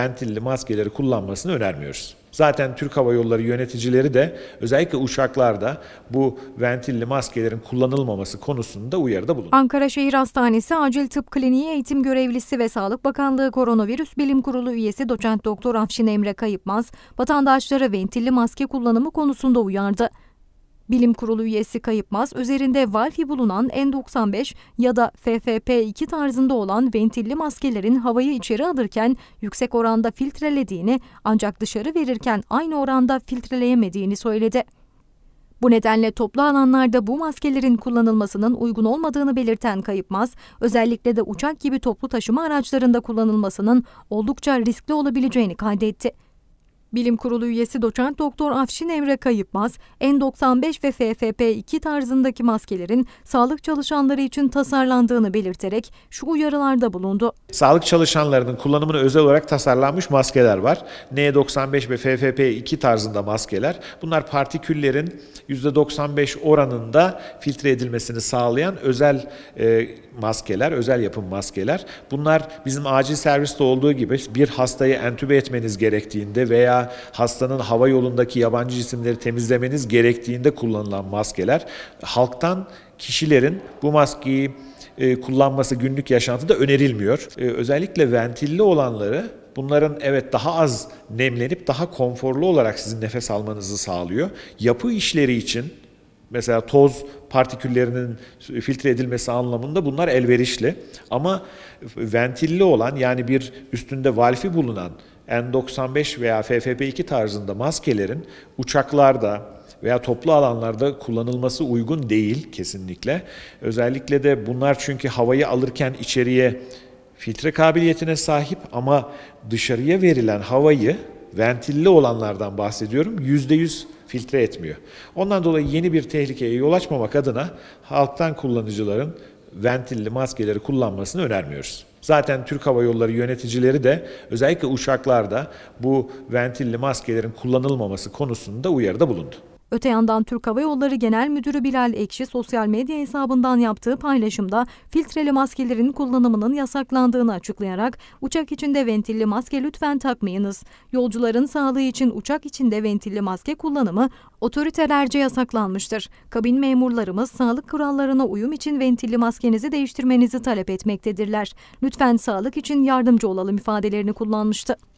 ventilli maskeleri kullanmasını önermiyoruz. Zaten Türk Hava Yolları yöneticileri de özellikle uçaklarda bu ventilli maskelerin kullanılmaması konusunda uyarıda bulundu. Ankara Şehir Hastanesi Acil Tıp Kliniği eğitim görevlisi ve Sağlık Bakanlığı Koronavirüs Bilim Kurulu üyesi doçent doktor Afşin Emre Kayıpmaz, vatandaşları ventilli maske kullanımı konusunda uyardı. Bilim Kurulu üyesi Kayıpmaz üzerinde valfi bulunan N95 ya da FFP2 tarzında olan ventilli maskelerin havayı içeri alırken yüksek oranda filtrelediğini ancak dışarı verirken aynı oranda filtreleyemediğini söyledi. Bu nedenle toplu alanlarda bu maskelerin kullanılmasının uygun olmadığını belirten Kayıpmaz, özellikle de uçak gibi toplu taşıma araçlarında kullanılmasının oldukça riskli olabileceğini kaydetti. Bilim Kurulu üyesi doçent doktor Afşin Emre Kayıpmaz, N95 ve FFP2 tarzındaki maskelerin sağlık çalışanları için tasarlandığını belirterek şu uyarılarda bulundu. Sağlık çalışanlarının kullanımına özel olarak tasarlanmış maskeler var. N95 ve FFP2 tarzında maskeler. Bunlar partiküllerin %95 oranında filtre edilmesini sağlayan özel e, maskeler, özel yapım maskeler. Bunlar bizim acil serviste olduğu gibi bir hastayı entübe etmeniz gerektiğinde veya hastanın hava yolundaki yabancı cisimleri temizlemeniz gerektiğinde kullanılan maskeler halktan kişilerin bu maskeyi e, kullanması günlük yaşantıda önerilmiyor. E, özellikle ventilli olanları Bunların evet daha az nemlenip daha konforlu olarak sizin nefes almanızı sağlıyor. Yapı işleri için mesela toz partiküllerinin filtre edilmesi anlamında bunlar elverişli. Ama ventilli olan yani bir üstünde valfi bulunan N95 veya FFP2 tarzında maskelerin uçaklarda veya toplu alanlarda kullanılması uygun değil kesinlikle. Özellikle de bunlar çünkü havayı alırken içeriye filtre kabiliyetine sahip ama dışarıya verilen havayı ventilli olanlardan bahsediyorum %100 filtre etmiyor. Ondan dolayı yeni bir tehlikeye yol açmamak adına halktan kullanıcıların ventilli maskeleri kullanmasını önermiyoruz. Zaten Türk Hava Yolları yöneticileri de özellikle uçaklarda bu ventilli maskelerin kullanılmaması konusunda uyarıda bulundu. Öte yandan Türk Hava Yolları Genel Müdürü Bilal Ekşi sosyal medya hesabından yaptığı paylaşımda filtreli maskelerin kullanımının yasaklandığını açıklayarak uçak içinde ventilli maske lütfen takmayınız. Yolcuların sağlığı için uçak içinde ventilli maske kullanımı otoritelerce yasaklanmıştır. Kabin memurlarımız sağlık kurallarına uyum için ventilli maskenizi değiştirmenizi talep etmektedirler. Lütfen sağlık için yardımcı olalım ifadelerini kullanmıştı.